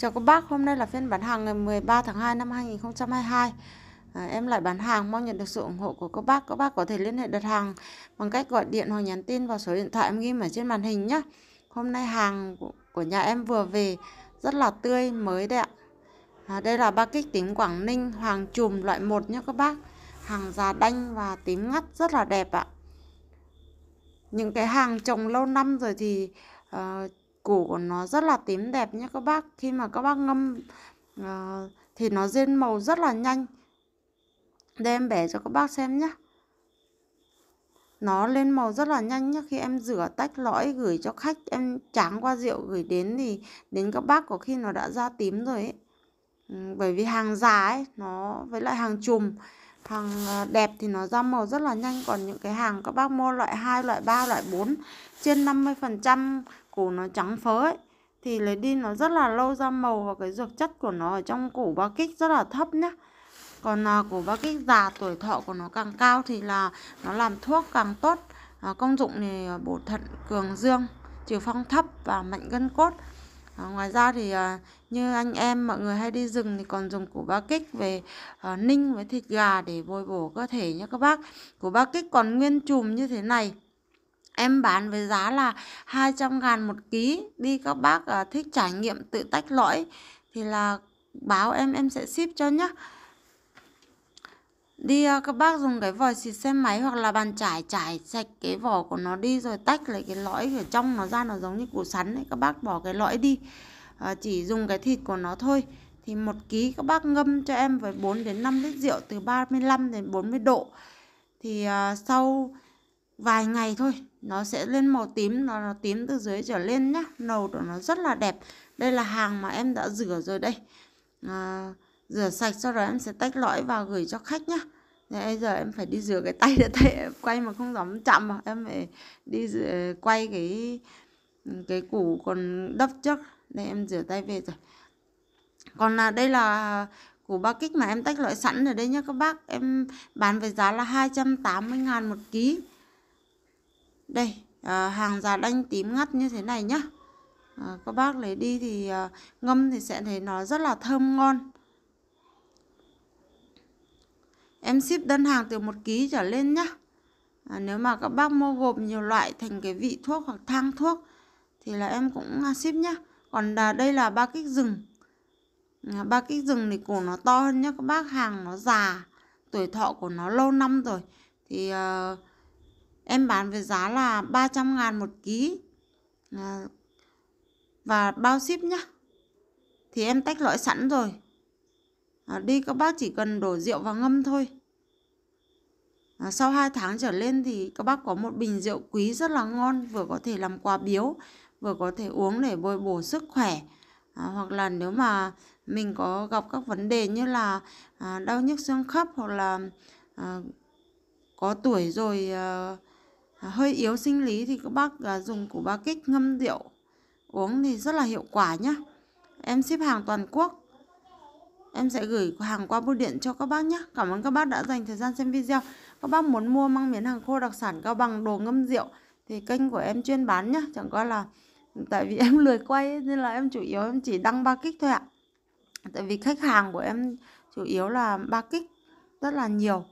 Chào các bác, hôm nay là phiên bán hàng ngày 13 tháng 2 năm 2022 à, Em lại bán hàng, mong nhận được sự ủng hộ của các bác Các bác có thể liên hệ đặt hàng bằng cách gọi điện hoặc nhắn tin vào số điện thoại em ghi ở trên màn hình nhé Hôm nay hàng của, nhà em vừa về rất là tươi, mới đấy ạ à, Đây là ba kích tím Quảng Ninh, hoàng chùm loại 1 nhé các bác Hàng già đanh và tím ngắt rất là đẹp ạ Những cái hàng trồng lâu năm rồi thì uh, củ của nó rất là tím đẹp nhé các bác khi mà các bác ngâm uh, thì nó diên màu rất là nhanh đây em bẻ cho các bác xem nhé nó lên màu rất là nhanh nhé khi em rửa tách lõi gửi cho khách em tráng qua rượu gửi đến thì đến các bác có khi nó đã ra tím rồi ấy ừ, bởi vì hàng giả ấy nó với lại hàng chùm hàng ờ, đẹp thì nó ra màu rất là nhanh còn những cái hàng các bác mua loại 2, loại 3, loại 4 trên 50% củ nó trắng phớ ấy thì lấy đi nó rất là lâu ra màu và cái dược chất của nó ở trong củ ba kích rất là thấp nhá còn à, củ ba kích già tuổi thọ của nó càng cao thì là nó làm thuốc càng tốt à, công dụng thì à, bổ thận cường dương trừ phong thấp và mạnh gân cốt à, ngoài ra thì à, như anh em mọi người hay đi rừng thì còn dùng củ ba kích về à, ninh với thịt gà để bồi bổ cơ thể nhé các bác củ ba kích còn nguyên chùm như thế này Em bán với giá là 200 ngàn một ký Đi các bác à, thích trải nghiệm tự tách lõi Thì là báo em em sẽ ship cho nhá Đi à, các bác dùng cái vòi xịt xe máy hoặc là bàn chải chải sạch cái vỏ của nó đi Rồi tách lấy cái lõi ở trong nó ra nó giống như củ sắn ấy Các bác bỏ cái lõi đi à, Chỉ dùng cái thịt của nó thôi thì một ký các bác ngâm cho em với 4 đến 5 lít rượu từ 35 đến 40 độ thì uh, sau vài ngày thôi nó sẽ lên màu tím nó, nó tím từ dưới trở lên nhá nầu của nó rất là đẹp đây là hàng mà em đã rửa rồi đây à, rửa sạch sau đó em sẽ tách lõi và gửi cho khách nhá bây giờ em phải đi rửa cái tay để tay em quay mà không dám chậm mà em phải đi rửa, quay cái cái củ còn đắp trước đây em rửa tay về rồi còn là đây là củ ba kích mà em tách loại sẵn ở đây nhá các bác em bán với giá là 280 ngàn một ký đây à, hàng giả đanh tím ngắt như thế này nhá à, các bác lấy đi thì à, ngâm thì sẽ thấy nó rất là thơm ngon em ship đơn hàng từ 1 ký trở lên nhá à, nếu mà các bác mua gộp nhiều loại thành cái vị thuốc hoặc thang thuốc thì là em cũng à, ship nhá còn à, đây là ba kích rừng à, ba kích rừng thì cổ nó to hơn nhá các bác hàng nó già tuổi thọ của nó lâu năm rồi thì uh, em bán với giá là 300 ngàn một ký à, và bao ship nhá thì em tách lõi sẵn rồi à, đi các bác chỉ cần đổ rượu vào ngâm thôi à, sau 2 tháng trở lên thì các bác có một bình rượu quý rất là ngon vừa có thể làm quà biếu vừa có thể uống để bồi bổ sức khỏe à, hoặc là nếu mà mình có gặp các vấn đề như là à, đau nhức xương khớp hoặc là à, có tuổi rồi à, À, hơi yếu sinh lý thì các bác à, dùng củ ba kích ngâm rượu uống thì rất là hiệu quả nhé em ship hàng toàn quốc em sẽ gửi hàng qua bưu điện cho các bác nhé cảm ơn các bác đã dành thời gian xem video các bác muốn mua mang miến hàng khô đặc sản cao bằng đồ ngâm rượu thì kênh của em chuyên bán nhé chẳng qua là tại vì em lười quay nên là em chủ yếu em chỉ đăng ba kích thôi ạ tại vì khách hàng của em chủ yếu là ba kích rất là nhiều